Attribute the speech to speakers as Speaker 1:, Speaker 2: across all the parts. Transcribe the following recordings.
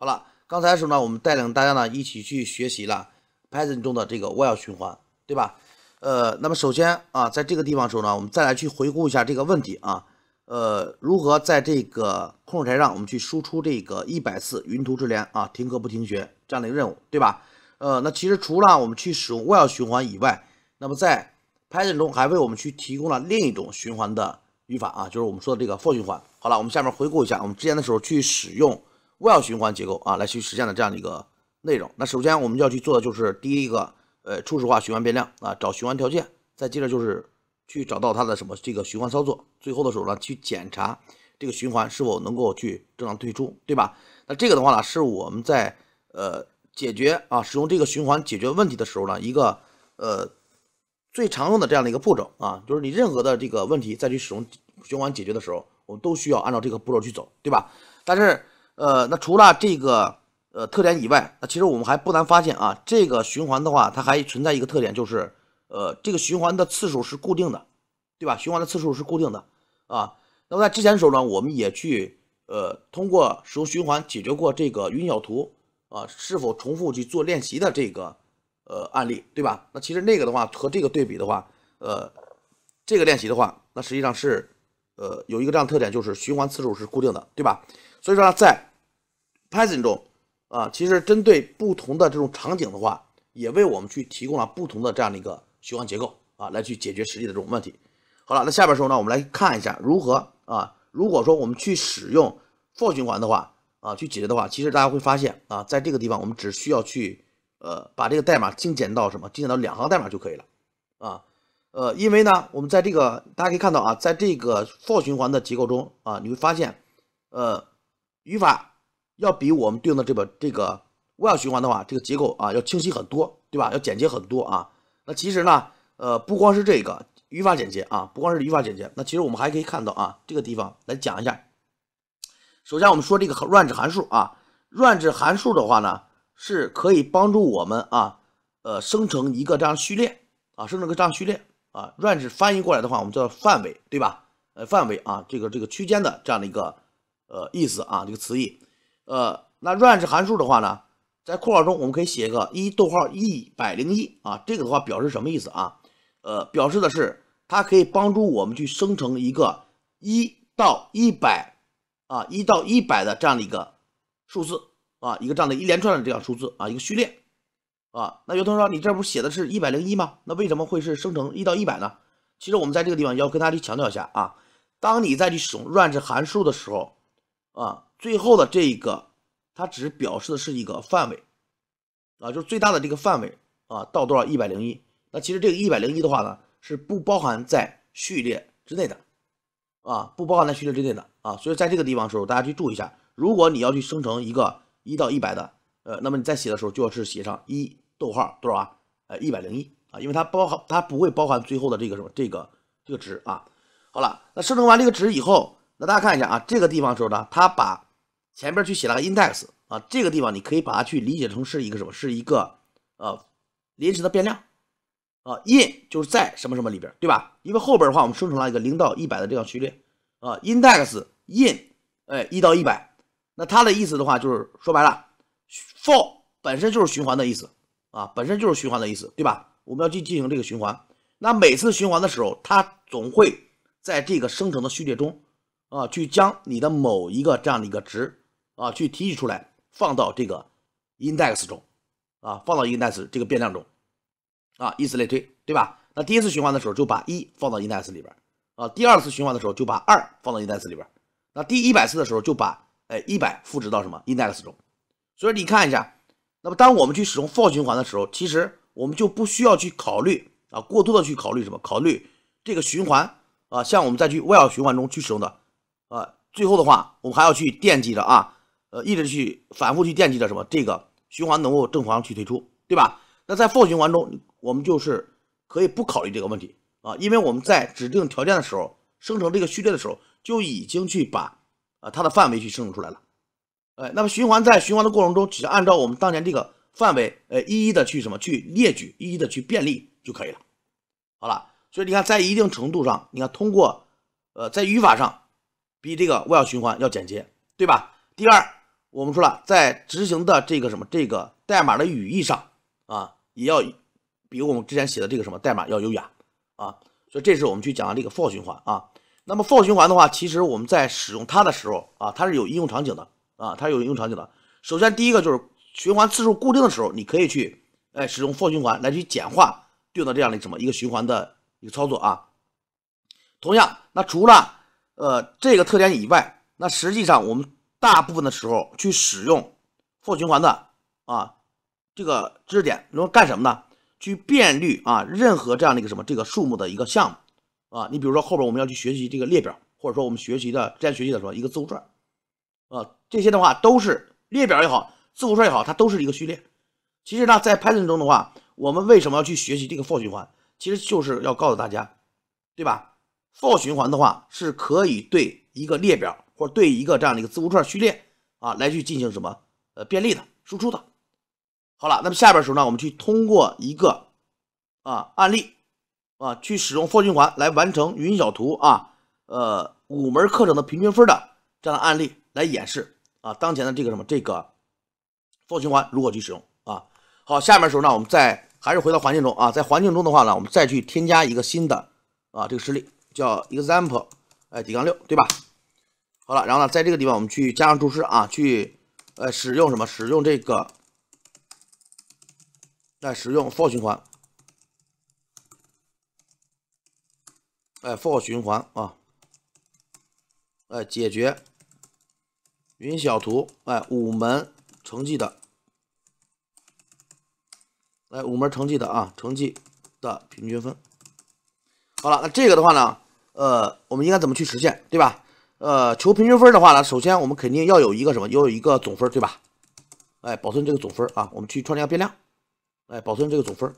Speaker 1: 好了，刚才的时候呢，我们带领大家呢一起去学习了 Python 中的这个 while 循环，对吧？呃，那么首先啊，在这个地方的时候呢，我们再来去回顾一下这个问题啊，呃，如何在这个控制台上我们去输出这个一百次“云图之联”啊，停课不停学这样的一个任务，对吧？呃，那其实除了我们去使用 while 循环以外，那么在 Python 中还为我们去提供了另一种循环的语法啊，就是我们说的这个 for 循环。好了，我们下面回顾一下我们之前的时候去使用。while 循环结构啊，来去实现的这样的一个内容。那首先我们就要去做的就是第一个，呃，初始化循环变量啊，找循环条件，再接着就是去找到它的什么这个循环操作，最后的时候呢去检查这个循环是否能够去正常退出，对吧？那这个的话呢，是我们在呃解决啊使用这个循环解决问题的时候呢一个呃最常用的这样的一个步骤啊，就是你任何的这个问题再去使用循环解决的时候，我们都需要按照这个步骤去走，对吧？但是呃，那除了这个呃特点以外，那其实我们还不难发现啊，这个循环的话，它还存在一个特点，就是呃，这个循环的次数是固定的，对吧？循环的次数是固定的啊。那么在之前的时候呢，我们也去呃通过使用循环解决过这个云小图啊是否重复去做练习的这个呃案例，对吧？那其实那个的话和这个对比的话，呃，这个练习的话，那实际上是呃有一个这样的特点，就是循环次数是固定的，对吧？所以说在 Python 中，啊，其实针对不同的这种场景的话，也为我们去提供了不同的这样的一个循环结构啊，来去解决实际的这种问题。好了，那下边时候呢，我们来看一下如何啊，如果说我们去使用 for 循环的话啊，去解决的话，其实大家会发现啊，在这个地方我们只需要去呃把这个代码精简到什么，精简到两行代码就可以了啊，呃，因为呢，我们在这个大家可以看到啊，在这个 for 循环的结构中啊，你会发现呃，语法。要比我们对应的这个这个 while 循环的话，这个结构啊要清晰很多，对吧？要简洁很多啊。那其实呢，呃，不光是这个语法简洁啊，不光是语法简洁，那其实我们还可以看到啊，这个地方来讲一下。首先我们说这个 range 函数啊，range 函数的话呢，是可以帮助我们啊，呃，生成一个这样序列啊，生成个这样序列啊。range 翻译过来的话，我们叫范围，对吧？呃，范围啊，这个这个区间的这样的一个呃意思啊，这个词义。呃，那 range 函数的话呢，在括号中我们可以写一个一逗号一百零一啊，这个的话表示什么意思啊？呃，表示的是它可以帮助我们去生成一个一到一百啊，一到一百的这样的一个数字啊，一个这样的，一连串的这样数字啊，一个序列啊。那有同学说，你这不写的是一百零一吗？那为什么会是生成一到一百呢？其实我们在这个地方要跟大家去强调一下啊，当你在去使用 range 函数的时候。啊，最后的这一个它只是表示的是一个范围，啊，就是最大的这个范围啊，到多少一百零一。那其实这个一百零一的话呢，是不包含在序列之内的，啊，不包含在序列之内的啊。所以在这个地方的时候，大家去注意一下，如果你要去生成一个一到一百的，呃，那么你在写的时候就要是写上一逗号多少啊，呃，一百零一啊，因为它包含它不会包含最后的这个什么这个这个值啊。好了，那生成完这个值以后。那大家看一下啊，这个地方的时候呢，它把前边去写了个 index 啊，这个地方你可以把它去理解成是一个什么？是一个呃临时的变量啊。in 就是在什么什么里边，对吧？因为后边的话我们生成了一个零到一百的这样序列啊。index in 哎一到一百，那它的意思的话就是说白了，for 本身就是循环的意思啊，本身就是循环的意思，对吧？我们要去进行这个循环，那每次循环的时候，它总会在这个生成的序列中。啊，去将你的某一个这样的一个值啊，去提取出来，放到这个 index 中，啊，放到 index 这个变量中，啊，以此类推，对吧？那第一次循环的时候就把一放到 index 里边，啊，第二次循环的时候就把二放到 index 里边，那第一百次的时候就把哎一百赋值到什么 index 中。所以你看一下，那么当我们去使用 for 循环的时候，其实我们就不需要去考虑啊，过多的去考虑什么，考虑这个循环啊，像我们再去 while 循环中去使用的。呃，最后的话，我们还要去惦记着啊，呃，一直去反复去惦记着什么这个循环能够正常去退出，对吧？那在 for 循环中，我们就是可以不考虑这个问题啊，因为我们在指定条件的时候，生成这个序列的时候，就已经去把啊它的范围去生成出来了。哎，那么循环在循环的过程中，只要按照我们当前这个范围，呃，一一的去什么去列举，一一的去便利就可以了。好了，所以你看，在一定程度上，你看通过呃在语法上。比这个 while 循环要简洁，对吧？第二，我们说了，在执行的这个什么这个代码的语义上啊，也要比我们之前写的这个什么代码要优雅啊。所以这是我们去讲的这个 for 循环啊。那么 for 循环的话，其实我们在使用它的时候啊，它是有应用场景的啊，它是有应用场景的。首先第一个就是循环次数固定的时候，你可以去哎使用 for 循环来去简化对应的这样的什么一个循环的一个操作啊。同样，那除了呃，这个特点以外，那实际上我们大部分的时候去使用 for 循环的啊，这个知识点能干什么呢？去遍历啊，任何这样的一个什么这个数目的一个项目啊。你比如说后边我们要去学习这个列表，或者说我们学习的之前学习的时候一个字符串，啊，这些的话都是列表也好，字符串也好，它都是一个序列。其实呢，在 Python 中的话，我们为什么要去学习这个 for 循环？其实就是要告诉大家，对吧？for 循环的话是可以对一个列表或者对一个这样的一个字符串序列啊来去进行什么呃便利的输出的。好了，那么下边时候呢，我们去通过一个啊案例啊去使用 for 循环来完成云小图啊呃五门课程的平均分的这样的案例来演示啊当前的这个什么这个 for 循环如何去使用啊。好，下面时候呢，我们再还是回到环境中啊，在环境中的话呢，我们再去添加一个新的啊这个实例。叫 example，哎，底杠六，对吧？好了，然后呢，在这个地方我们去加上注释啊，去，呃，使用什么？使用这个，哎，使用 for 循环，哎，for 循环啊，哎，解决云小图，哎，五门成绩的，哎，五门成绩的啊，成绩的平均分。好了，那这个的话呢，呃，我们应该怎么去实现，对吧？呃，求平均分的话呢，首先我们肯定要有一个什么，要有一个总分，对吧？哎，保存这个总分啊，我们去创建个变量，哎，保存这个总分。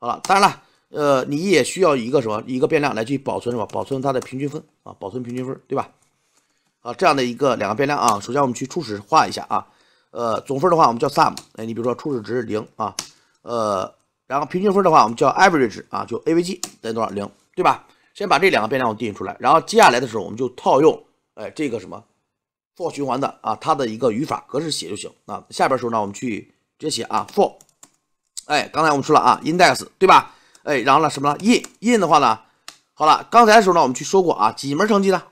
Speaker 1: 好了，当然了，呃，你也需要一个什么，一个变量来去保存什么，保存它的平均分啊，保存平均分，对吧？啊，这样的一个两个变量啊，首先我们去初始化一下啊，呃，总分的话我们叫 sum，哎，你比如说初始值零啊，呃，然后平均分的话我们叫 average 啊，就 avg 等于多少零。对吧？先把这两个变量我定义出来，然后接下来的时候我们就套用，哎，这个什么，for 循环的啊，它的一个语法格式写就行啊。下边时候呢，我们去直接写啊，for，哎，刚才我们说了啊，index，对吧？哎，然后呢，什么呢 i n i n 的话呢，好了，刚才的时候呢，我们去说过啊，几门成绩呢？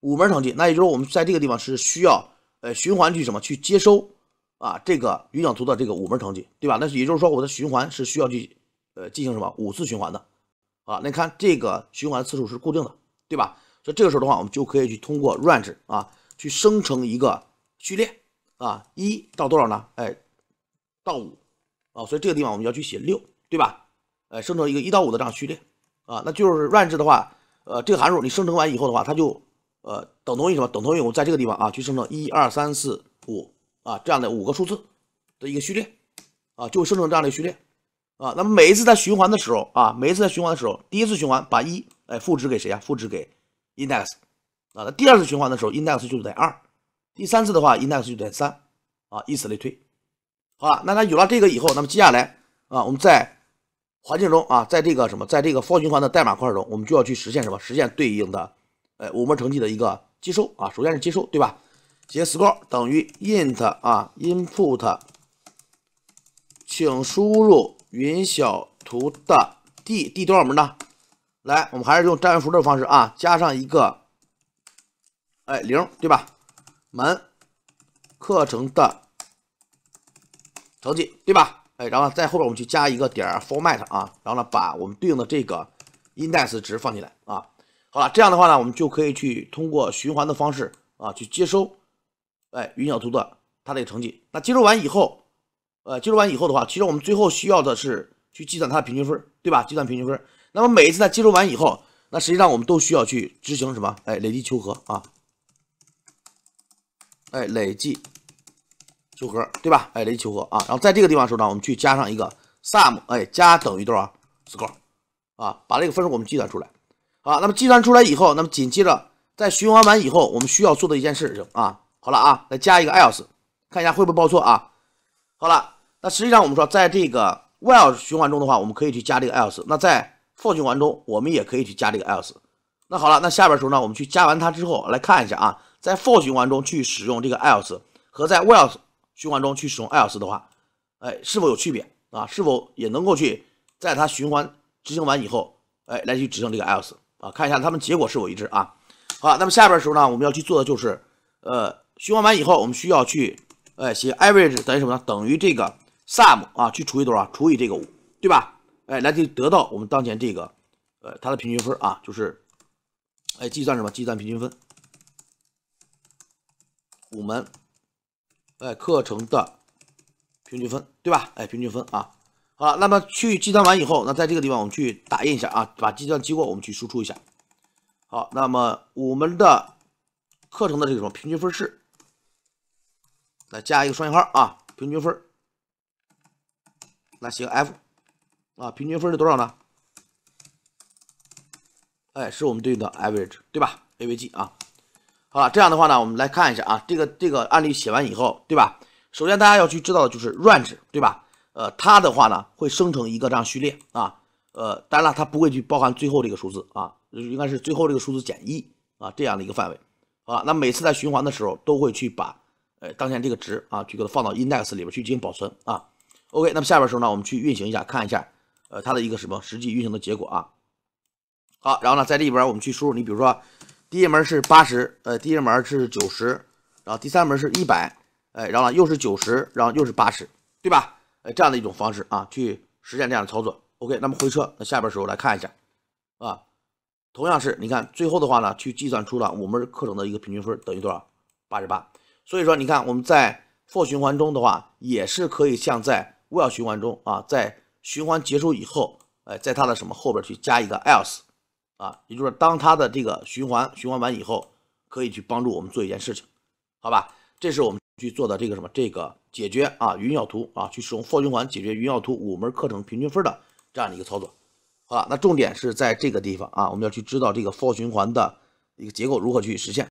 Speaker 1: 五门成绩，那也就是说我们在这个地方是需要呃循环去什么去接收啊这个语讲图的这个五门成绩，对吧？那也就是说我的循环是需要去呃进行什么五次循环的。啊，你看这个循环次数是固定的，对吧？所以这个时候的话，我们就可以去通过 range 啊，去生成一个序列啊，一到多少呢？哎，到五啊，所以这个地方我们要去写六，对吧？哎，生成一个一到五的这样序列啊，那就是 range 的话，呃，这个函数你生成完以后的话，它就呃等同于什么？等同于我在这个地方啊，去生成一二三四五啊这样的五个数字的一个序列啊，就生成这样的序列。啊，那么每一次在循环的时候啊，每一次在循环的时候，第一次循环把一哎赋值给谁啊？赋值给 index 啊。那第二次循环的时候，index 就在二，第三次的话，index 就在三啊，以此类推。好了，那它有了这个以后，那么接下来啊，我们在环境中啊，在这个什么，在这个 for 循环的代码块中，我们就要去实现什么？实现对应的哎五门成绩的一个接收啊。首先是接收，对吧？写 score 等于 int 啊 input，请输入。云小图的第第多少门呢？来，我们还是用占元符的方式啊，加上一个哎零对吧？门课程的成绩对吧？哎，然后在后边我们去加一个点儿 format 啊，然后呢把我们对应的这个 index 值放进来啊。好了，这样的话呢，我们就可以去通过循环的方式啊去接收哎云小图的他的成绩。那接收完以后。呃，记录完以后的话，其实我们最后需要的是去计算它的平均分，对吧？计算平均分。那么每一次呢，记录完以后，那实际上我们都需要去执行什么？哎，累计求和啊，哎，累计求和，对吧？哎，累计求和啊。然后在这个地方的时候，呢，我们去加上一个 sum，哎，加等于多少 score，啊，把这个分数我们计算出来。好，那么计算出来以后，那么紧接着在循环完以后，我们需要做的一件事情啊，好了啊，来加一个 else，看一下会不会报错啊？好了。那实际上我们说，在这个 while 循环中的话，我们可以去加这个 else。那在 for 循环中，我们也可以去加这个 else。那好了，那下边时候呢，我们去加完它之后来看一下啊，在 for 循环中去使用这个 else 和在 while 循环中去使用 else 的话，哎，是否有区别啊？是否也能够去在它循环执行完以后，哎，来去执行这个 else 啊？看一下它们结果是否一致啊？好，那么下边时候呢，我们要去做的就是，呃，循环完以后，我们需要去，哎，写 average 等于什么呢？等于这个。sum 啊去除以多少？除以这个五，对吧？哎，来就得到我们当前这个，呃，它的平均分啊，就是，哎，计算什么？计算平均分，五门，哎，课程的平均分，对吧？哎，平均分啊。好，那么去计算完以后，那在这个地方我们去打印一下啊，把计算结果我们去输出一下。好，那么我们的课程的这种平均分是，来加一个双引号啊，平均分。那写个 F，啊，平均分是多少呢？哎，是我们对应的 average，对吧？avg 啊，好了，这样的话呢，我们来看一下啊，这个这个案例写完以后，对吧？首先大家要去知道的就是 range，对吧？呃，它的话呢，会生成一个这样序列啊，呃，当然了，它不会去包含最后这个数字啊，应该是最后这个数字减一啊，这样的一个范围。好了，那每次在循环的时候，都会去把呃当前这个值啊，去给它放到 index 里边去进行保存啊。OK，那么下边时候呢，我们去运行一下，看一下，呃，它的一个什么实际运行的结果啊。好，然后呢，在这里边我们去输入，你比如说第一门是八十，呃，第一门是九十，然后第三门是一百，哎，然后又是九十，然后又是八十，对吧？呃，这样的一种方式啊，去实现这样的操作。OK，那么回车，那下边时候来看一下，啊，同样是你看最后的话呢，去计算出了五门课程的一个平均分等于多少，八十八。所以说你看我们在 for 循环中的话，也是可以像在 while 循环中啊，在循环结束以后，哎，在它的什么后边去加一个 else 啊，也就是当它的这个循环循环完以后，可以去帮助我们做一件事情，好吧？这是我们去做的这个什么这个解决啊云小图啊，去使用 for 循环解决云小图五门课程平均分的这样的一个操作，好吧？那重点是在这个地方啊，我们要去知道这个 for 循环的一个结构如何去实现。